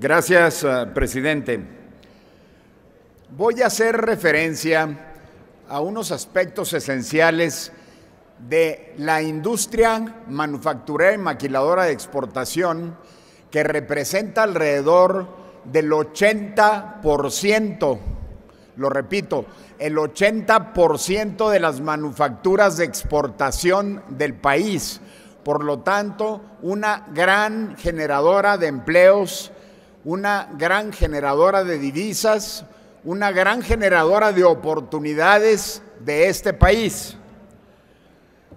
Gracias, eh, presidente. Voy a hacer referencia a unos aspectos esenciales de la industria manufacturera y maquiladora de exportación que representa alrededor del 80%, lo repito, el 80% de las manufacturas de exportación del país. Por lo tanto, una gran generadora de empleos una gran generadora de divisas, una gran generadora de oportunidades de este país.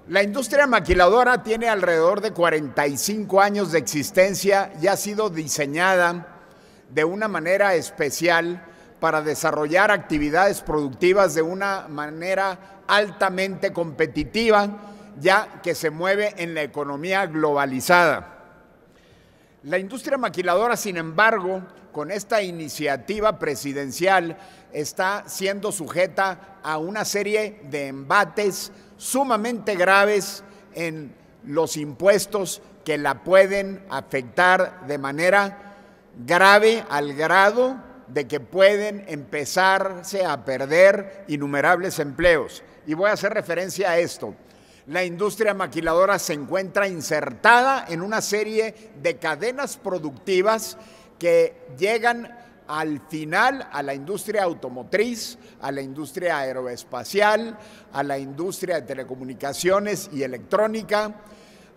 La industria maquiladora tiene alrededor de 45 años de existencia y ha sido diseñada de una manera especial para desarrollar actividades productivas de una manera altamente competitiva, ya que se mueve en la economía globalizada. La industria maquiladora, sin embargo, con esta iniciativa presidencial está siendo sujeta a una serie de embates sumamente graves en los impuestos que la pueden afectar de manera grave al grado de que pueden empezarse a perder innumerables empleos. Y voy a hacer referencia a esto. La industria maquiladora se encuentra insertada en una serie de cadenas productivas que llegan al final a la industria automotriz, a la industria aeroespacial, a la industria de telecomunicaciones y electrónica,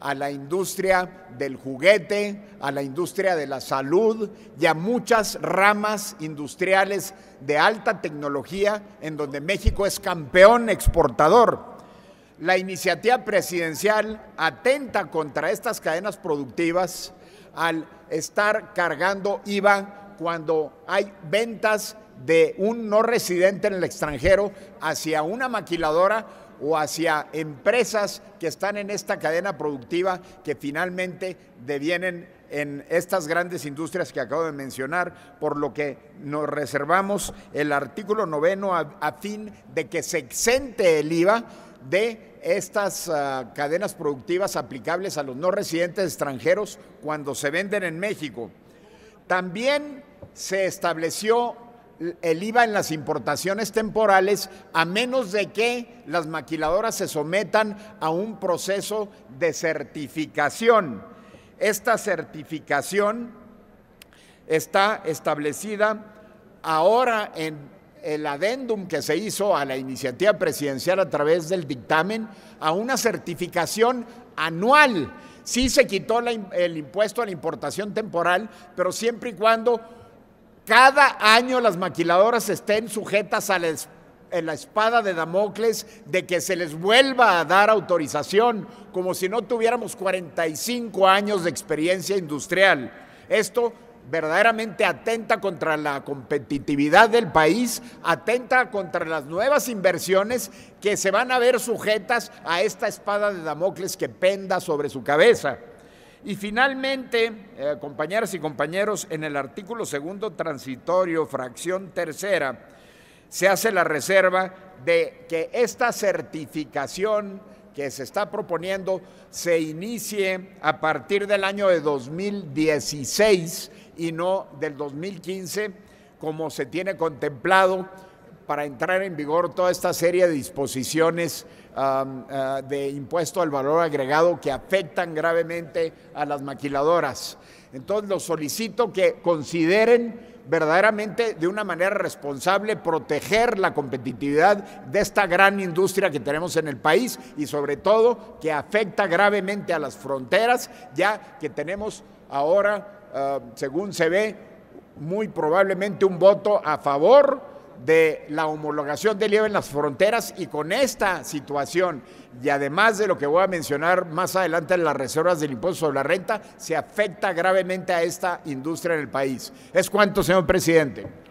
a la industria del juguete, a la industria de la salud y a muchas ramas industriales de alta tecnología en donde México es campeón exportador. La iniciativa presidencial atenta contra estas cadenas productivas al estar cargando IVA cuando hay ventas de un no residente en el extranjero hacia una maquiladora o hacia empresas que están en esta cadena productiva que finalmente devienen en estas grandes industrias que acabo de mencionar, por lo que nos reservamos el artículo noveno a, a fin de que se exente el IVA de estas ah, cadenas productivas aplicables a los no residentes extranjeros cuando se venden en México. También se estableció el IVA en las importaciones temporales a menos de que las maquiladoras se sometan a un proceso de certificación. Esta certificación está establecida ahora en el adendum que se hizo a la iniciativa presidencial a través del dictamen a una certificación anual. Sí se quitó el impuesto a la importación temporal, pero siempre y cuando cada año las maquiladoras estén sujetas a la, a la espada de Damocles de que se les vuelva a dar autorización, como si no tuviéramos 45 años de experiencia industrial. Esto verdaderamente atenta contra la competitividad del país, atenta contra las nuevas inversiones que se van a ver sujetas a esta espada de Damocles que penda sobre su cabeza. Y finalmente, eh, compañeras y compañeros, en el artículo segundo transitorio, fracción tercera, se hace la reserva de que esta certificación que se está proponiendo se inicie a partir del año de 2016 y no del 2015, como se tiene contemplado para entrar en vigor toda esta serie de disposiciones ah, de impuesto al valor agregado que afectan gravemente a las maquiladoras. Entonces los solicito que consideren verdaderamente de una manera responsable proteger la competitividad de esta gran industria que tenemos en el país y sobre todo que afecta gravemente a las fronteras, ya que tenemos ahora eh, según se ve, muy probablemente un voto a favor de la homologación del IEVA en las fronteras y con esta situación, y además de lo que voy a mencionar más adelante en las reservas del impuesto sobre la renta, se afecta gravemente a esta industria en el país. ¿Es cuánto, señor presidente?